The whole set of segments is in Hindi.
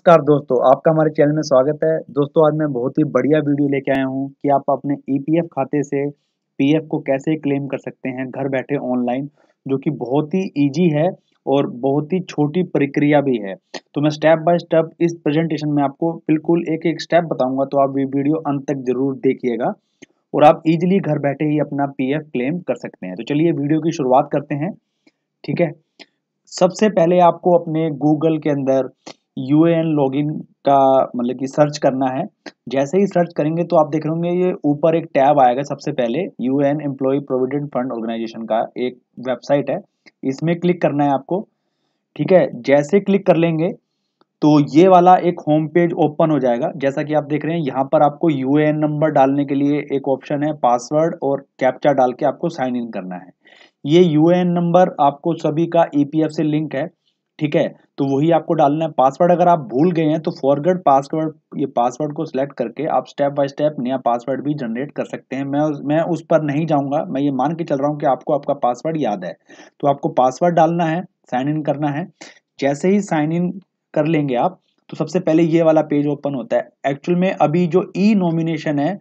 नमस्कार दोस्तों आपका हमारे चैनल में स्वागत है दोस्तों आज मैं बहुत ही बढ़िया वीडियो लेके आया हूँ कि आप अपने ईपीएफ e खाते से पीएफ को कैसे क्लेम कर सकते हैं घर बैठे ऑनलाइन जो कि बहुत ही इजी है और बहुत ही छोटी प्रक्रिया भी है तो मैं स्टेप बाय स्टेप इस प्रेजेंटेशन में आपको बिल्कुल एक एक स्टेप बताऊंगा तो आप ये वीडियो अंत तक जरूर देखिएगा और आप इजिली घर बैठे ही अपना पी क्लेम कर सकते हैं तो चलिए वीडियो की शुरुआत करते हैं ठीक है सबसे पहले आपको अपने गूगल के अंदर यू ए एन का मतलब कि सर्च करना है जैसे ही सर्च करेंगे तो आप देख रहे होंगे ये ऊपर एक टैब आएगा सबसे पहले U N employee provident fund organisation का एक वेबसाइट है इसमें क्लिक करना है आपको ठीक है जैसे क्लिक कर लेंगे तो ये वाला एक होम पेज ओपन हो जाएगा जैसा कि आप देख रहे हैं यहाँ पर आपको यू नंबर डालने के लिए एक ऑप्शन है पासवर्ड और कैप्चा डाल के आपको साइन इन करना है ये यू नंबर आपको सभी का ई से लिंक है ठीक है तो वही आपको डालना है पासवर्ड अगर आप भूल गए हैं तो फॉरगर्ड पासवर्ड ये पासवर्ड को सिलेक्ट करके आप स्टेप बाय स्टेप नया पासवर्ड भी जनरेट कर सकते हैं मैं मैं उस पर नहीं जाऊंगा मैं ये मान के चल रहा हूं कि आपको आपका पासवर्ड याद है तो आपको पासवर्ड डालना है साइन इन करना है जैसे ही साइन इन कर लेंगे आप तो सबसे पहले ये वाला पेज ओपन होता है एक्चुअल में अभी जो ई नॉमिनेशन है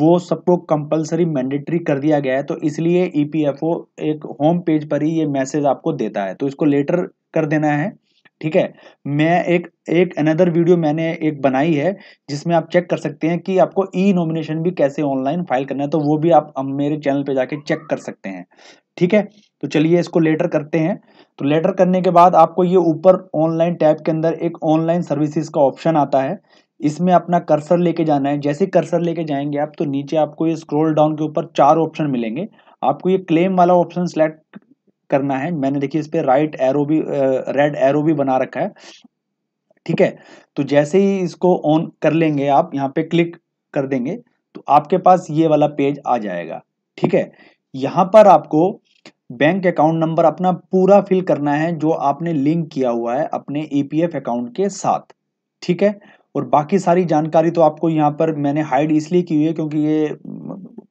वो सबको कंपलसरी मैंडेटरी कर दिया गया है तो इसलिए ईपीएफओ e एक होम पेज पर ही ये मैसेज आपको देता है तो इसको लेटर कर देना है ठीक है मैं एक एक अनदर वीडियो मैंने एक बनाई है जिसमें आप चेक कर सकते हैं कि आपको ई नॉमिनेशन भी कैसे ऑनलाइन फाइल करना है तो वो भी आप मेरे चैनल पे जाके चेक कर सकते हैं ठीक है तो चलिए इसको लेटर करते हैं तो लेटर करने के बाद आपको ये ऊपर ऑनलाइन टैब के अंदर एक ऑनलाइन सर्विसेज का ऑप्शन आता है इसमें अपना कर्सर लेके जाना है जैसे कर्सर लेके जाएंगे आप तो नीचे आपको ये स्क्रॉल डाउन के ऊपर चार ऑप्शन मिलेंगे आपको ये क्लेम वाला ऑप्शन सेलेक्ट करना है मैंने देखिए इस पर राइट एरो भी रेड एरो भी बना रखा है ठीक है तो जैसे ही इसको ऑन कर लेंगे आप यहाँ पे क्लिक कर देंगे तो आपके पास ये वाला पेज आ जाएगा ठीक है यहाँ पर आपको बैंक अकाउंट नंबर अपना पूरा फिल करना है जो आपने लिंक किया हुआ है अपने ईपीएफ e अकाउंट के साथ ठीक है और बाकी सारी जानकारी तो आपको यहाँ पर मैंने हाइड इसलिए की हुई है क्योंकि ये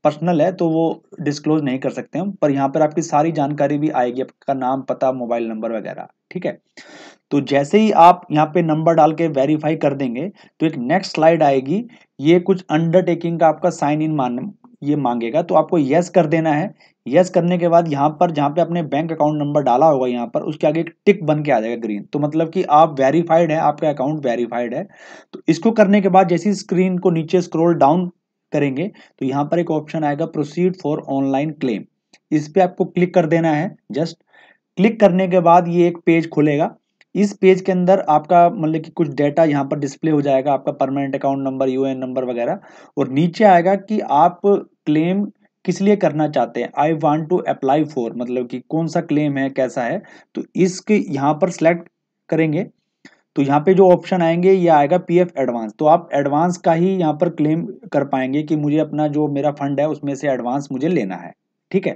पर्सनल है तो वो डिस्क्लोज नहीं कर सकते हम पर यहाँ पर आपकी सारी जानकारी भी आएगी आपका नाम पता मोबाइल नंबर वगैरह ठीक है तो जैसे ही आप यहाँ पे नंबर डाल के वेरीफाई कर देंगे तो एक नेक्स्ट स्लाइड आएगी ये कुछ अंडरटेकिंग का आपका साइन इन मान ये मांगेगा तो आपको यस कर देना है यस करने के बाद यहाँ पर जहाँ पे आपने बैंक अकाउंट नंबर डाला होगा यहाँ पर उसके आगे एक टिक बन के आ जाएगा ग्रीन तो मतलब कि आप वेरीफाइड है आपका अकाउंट वेरीफाइड है तो इसको करने के बाद जैसी स्क्रीन को नीचे स्क्रोल डाउन करेंगे तो यहाँ पर एक ऑप्शन आएगा प्रोसीड फॉर ऑनलाइन क्लेम इस पर आपको क्लिक कर देना है जस्ट क्लिक करने के बाद ये एक पेज खुलेगा इस पेज के अंदर आपका मतलब कि कुछ डेटा यहाँ पर डिस्प्ले हो जाएगा आपका permanent account number U number वगैरह और नीचे आएगा कि आप क्लेम किस लिए करना चाहते हैं I want to apply for मतलब कि कौन सा क्लेम है कैसा है तो इसके यहाँ पर सिलेक्ट करेंगे तो यहाँ पे जो ऑप्शन आएंगे ये आएगा पीएफ एडवांस तो आप एडवांस का ही यहाँ पर क्लेम कर पाएंगे कि मुझे अपना जो मेरा फंड है उसमें से एडवांस मुझे लेना है ठीक है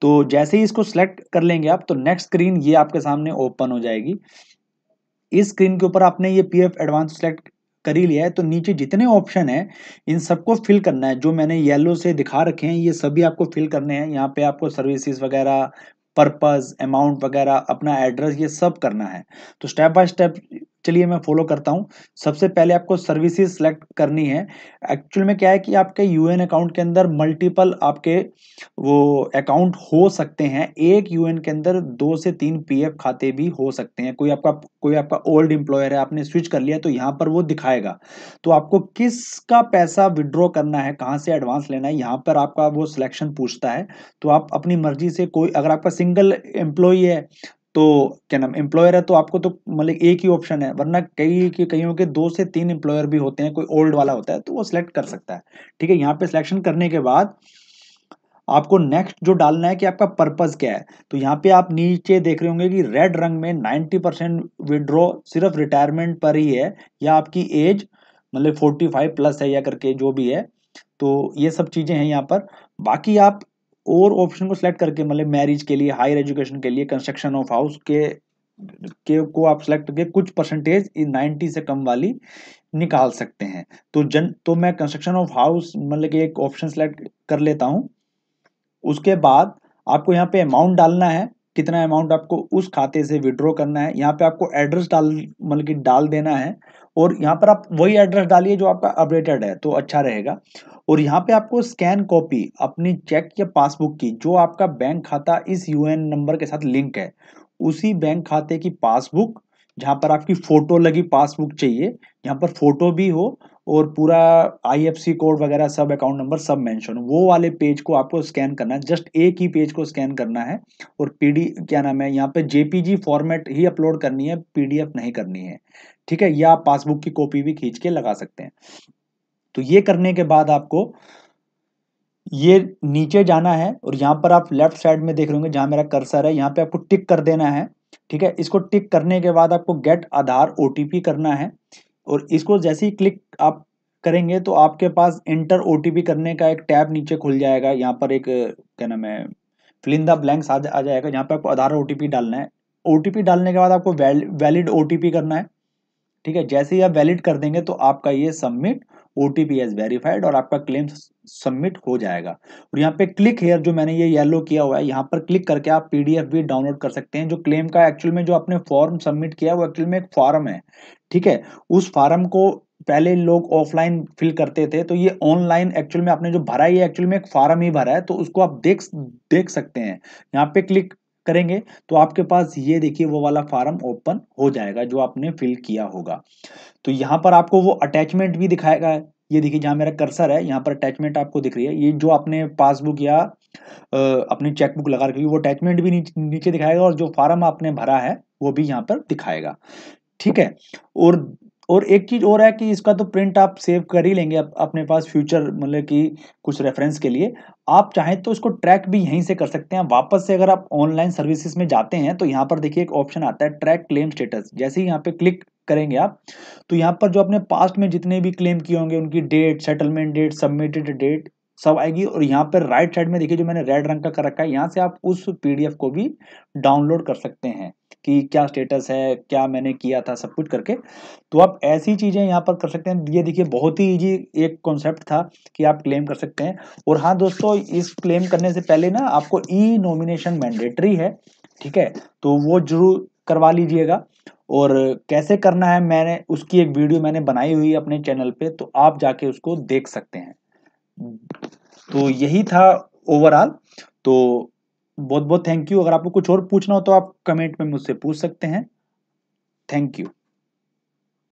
तो जैसे ही इसको सिलेक्ट कर लेंगे आप तो नेक्स्ट स्क्रीन ये आपके सामने ओपन हो जाएगी इस स्क्रीन के ऊपर आपने ये पी एफ एडवांस सेलेक्ट कर ही लिया है तो नीचे जितने ऑप्शन है इन सबको फिल करना है जो मैंने येलो से दिखा रखे हैं ये सभी आपको फिल करने हैं यहाँ पे आपको सर्विसेज वगैरह पर्पज़ अमाउंट वगैरह अपना एड्रेस ये सब करना है तो स्टेप बाय स्टेप चलिए मैं फॉलो करता हूँ सबसे पहले आपको सर्विसेज सेलेक्ट करनी है एक्चुअल में क्या है कि आपके यू अकाउंट के अंदर मल्टीपल आपके वो अकाउंट हो सकते हैं एक यूएन के अंदर दो से तीन पी खाते भी हो सकते हैं कोई आपका कोई आपका ओल्ड एम्प्लॉयर है आपने स्विच कर लिया तो यहाँ पर वो दिखाएगा तो आपको किसका पैसा विड्रॉ करना है कहाँ से एडवांस लेना है यहाँ पर आपका वो सिलेक्शन पूछता है तो आप अपनी मर्जी से कोई अगर आपका सिंगल एम्प्लॉय है तो क्या नाम एम्प्लॉयर है तो आपको तो मतलब एक ही ऑप्शन है वरना कई के कईयों के दो से तीन एम्प्लॉयर भी होते हैं कोई ओल्ड वाला होता है तो वो सिलेक्ट कर सकता है ठीक है यहाँ पे सिलेक्शन करने के बाद आपको नेक्स्ट जो डालना है कि आपका पर्पज़ क्या है तो यहाँ पे आप नीचे देख रहे होंगे कि रेड रंग में नाइनटी परसेंट विड्रॉ सिर्फ रिटायरमेंट पर ही है या आपकी एज मतलब फाइव प्लस है या करके जो भी है तो ये सब चीज़ें हैं यहाँ पर बाकी आप और ऑप्शन को सिलेक्ट करके मतलब मैरिज के लिए हायर एजुकेशन के लिए कंस्ट्रक्शन ऑफ हाउस के के को आप सिलेक्ट करके कुछ परसेंटेज इन से कम वाली निकाल सकते हैं तो जन तो मैं कंस्ट्रक्शन ऑफ हाउस मतलब कि एक ऑप्शन सेलेक्ट कर लेता हूं उसके बाद आपको यहाँ पे अमाउंट डालना है कितना अमाउंट आपको उस खाते से विड्रॉ करना है यहाँ पे आपको एड्रेस डाल मतलब कि डाल देना है और यहाँ पर आप वही एड्रेस डालिए जो आपका अपडेटेड है तो अच्छा रहेगा और यहाँ पे आपको स्कैन कॉपी अपनी चेक या पासबुक की जो आपका बैंक खाता इस यू नंबर के साथ लिंक है उसी बैंक खाते की पासबुक जहाँ पर आपकी फोटो लगी पासबुक चाहिए यहाँ पर फोटो भी हो और पूरा आईएफसी कोड वगैरह सब अकाउंट नंबर सब मेंशन वो वाले पेज को आपको स्कैन करना है जस्ट एक ही पेज को स्कैन करना है और पीडी क्या नाम है यहाँ पे जेपीजी फॉर्मेट ही अपलोड करनी है पीडीएफ नहीं करनी है ठीक है या आप पासबुक की कॉपी भी खींच के लगा सकते हैं तो ये करने के बाद आपको ये नीचे जाना है और यहाँ पर आप लेफ्ट साइड में देख रहे होंगे जहां मेरा कर्सर है यहाँ पे आपको टिक कर देना है ठीक है इसको टिक करने के बाद आपको गेट आधार ओ करना है और इसको जैसे ही क्लिक आप करेंगे तो आपके पास इंटर ओ करने का एक टैब नीचे खुल जाएगा यहाँ पर एक क्या नाम है फिलिंदा ब्लैंक्स आ जाएगा यहाँ पर आपको आधार ओ डालना है ओ डालने के बाद आपको वैलिड ओ करना है ठीक है जैसे ही आप वैलिड कर देंगे तो आपका ये submit O T P as verified और आपका क्लेम सबमिट हो जाएगा और यहाँ पे क्लिक हेयर जो मैंने ये येलो किया हुआ है यहाँ पर क्लिक करके आप पीडीएफ भी डाउनलोड कर सकते हैं जो क्लेम का एक्चुअल में जो आपने फॉर्म सबमिट किया है वो एक्चुअल में एक फॉर्म है ठीक है उस फॉर्म को पहले लोग ऑफलाइन फिल करते थे तो ये ऑनलाइन एक्चुअल में आपने जो भरा है ये एक्चुअल में एक फॉर्म ही भरा है तो उसको आप देख देख सकते हैं यहाँ पे क्लिक करेंगे तो आपके पास ये देखिए वो वाला फॉर्म ओपन हो जाएगा जो आपने फिल किया होगा तो यहाँ पर आपको वो अटैचमेंट भी दिखाएगा ये देखिए जहाँ मेरा कर्सर है यहाँ पर अटैचमेंट आपको दिख रही है ये जो आपने पासबुक या अपनी चेकबुक लगा रखी वो अटैचमेंट भी नीचे दिखाएगा और जो फार्म आपने भरा है वो भी यहाँ पर दिखाएगा ठीक है और और एक चीज़ और है कि इसका तो प्रिंट आप सेव कर ही लेंगे आप अपने पास फ्यूचर मतलब कि कुछ रेफरेंस के लिए आप चाहें तो इसको ट्रैक भी यहीं से कर सकते हैं वापस से अगर आप ऑनलाइन सर्विसेज में जाते हैं तो यहाँ पर देखिए एक ऑप्शन आता है ट्रैक क्लेम स्टेटस जैसे ही यहाँ पे क्लिक करेंगे आप तो यहाँ पर जो आपने पास्ट में जितने भी क्लेम किए होंगे उनकी date settlement date submitted date सब आएगी और यहाँ पर राइट साइड में देखिए जो मैंने रेड रंग का कर रखा है यहाँ से आप उस पीडीएफ को भी डाउनलोड कर सकते हैं कि क्या स्टेटस है क्या मैंने किया था सब कुछ करके तो आप ऐसी चीज़ें यहाँ पर कर सकते हैं ये देखिए बहुत ही ईजी एक कॉन्सेप्ट था कि आप क्लेम कर सकते हैं और हाँ दोस्तों इस क्लेम करने से पहले ना आपको ई नॉमिनेशन मैंडेटरी है ठीक है तो वो जरूर करवा लीजिएगा और कैसे करना है मैंने उसकी एक वीडियो मैंने बनाई हुई अपने चैनल पे तो आप जाके उसको देख सकते हैं तो यही था ओवरऑल तो बहुत बहुत थैंक यू अगर आपको कुछ और पूछना हो तो आप कमेंट में मुझसे पूछ सकते हैं थैंक यू